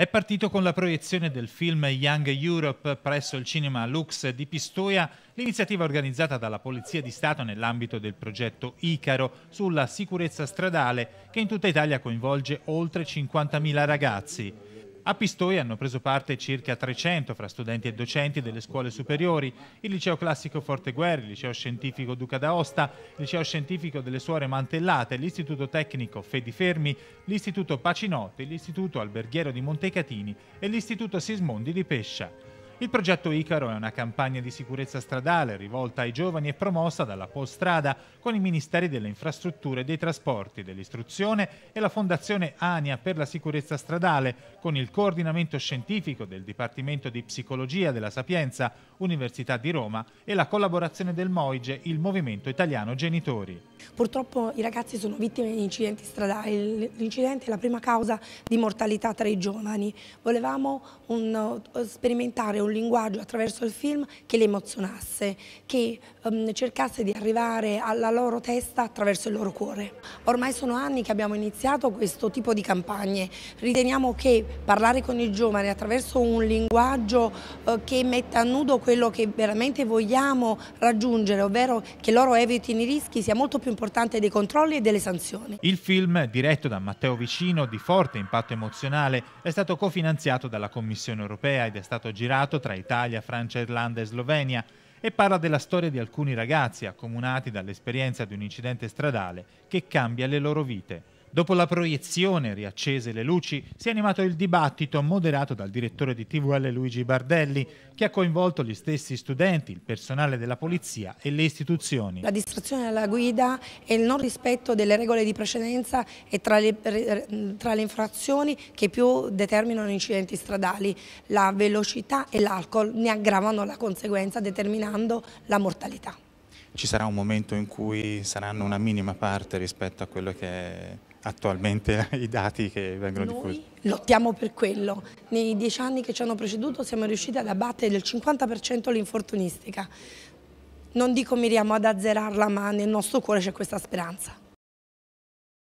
È partito con la proiezione del film Young Europe presso il cinema Lux di Pistoia, l'iniziativa organizzata dalla Polizia di Stato nell'ambito del progetto Icaro sulla sicurezza stradale che in tutta Italia coinvolge oltre 50.000 ragazzi. A Pistoia hanno preso parte circa 300 fra studenti e docenti delle scuole superiori, il liceo classico Forte Guerri, il liceo scientifico Duca d'Aosta, il liceo scientifico delle Suore Mantellate, l'istituto tecnico Fedi Fermi, l'istituto Pacinotti, l'istituto alberghiero di Montecatini e l'istituto Sismondi di Pescia. Il progetto Icaro è una campagna di sicurezza stradale rivolta ai giovani e promossa dalla Polstrada con i Ministeri delle Infrastrutture e dei Trasporti, dell'Istruzione e la Fondazione ANIA per la sicurezza stradale con il coordinamento scientifico del Dipartimento di Psicologia della Sapienza, Università di Roma e la collaborazione del MOIGE, il Movimento Italiano Genitori. Purtroppo i ragazzi sono vittime di incidenti stradali, l'incidente è la prima causa di mortalità tra i giovani. Volevamo un, eh, sperimentare un un linguaggio attraverso il film che le emozionasse, che um, cercasse di arrivare alla loro testa attraverso il loro cuore. Ormai sono anni che abbiamo iniziato questo tipo di campagne, riteniamo che parlare con i giovani attraverso un linguaggio uh, che metta a nudo quello che veramente vogliamo raggiungere, ovvero che loro evitino i rischi, sia molto più importante dei controlli e delle sanzioni. Il film, diretto da Matteo Vicino, di forte impatto emozionale, è stato cofinanziato dalla Commissione europea ed è stato girato campionato tra Italia, Francia, Irlanda e Slovenia e parla della storia di alcuni ragazzi accomunati dall'esperienza di un incidente stradale che cambia le loro vite. Dopo la proiezione, riaccese le luci, si è animato il dibattito moderato dal direttore di TVL Luigi Bardelli, che ha coinvolto gli stessi studenti, il personale della polizia e le istituzioni. La distrazione alla guida e il non rispetto delle regole di precedenza è tra le, tra le infrazioni che più determinano incidenti stradali. La velocità e l'alcol ne aggravano la conseguenza determinando la mortalità ci sarà un momento in cui saranno una minima parte rispetto a quello che è attualmente i dati che vengono Noi diffusi. lottiamo per quello. Nei dieci anni che ci hanno preceduto siamo riusciti ad abbattere del 50% l'infortunistica. Non dico miriamo ad azzerarla, ma nel nostro cuore c'è questa speranza.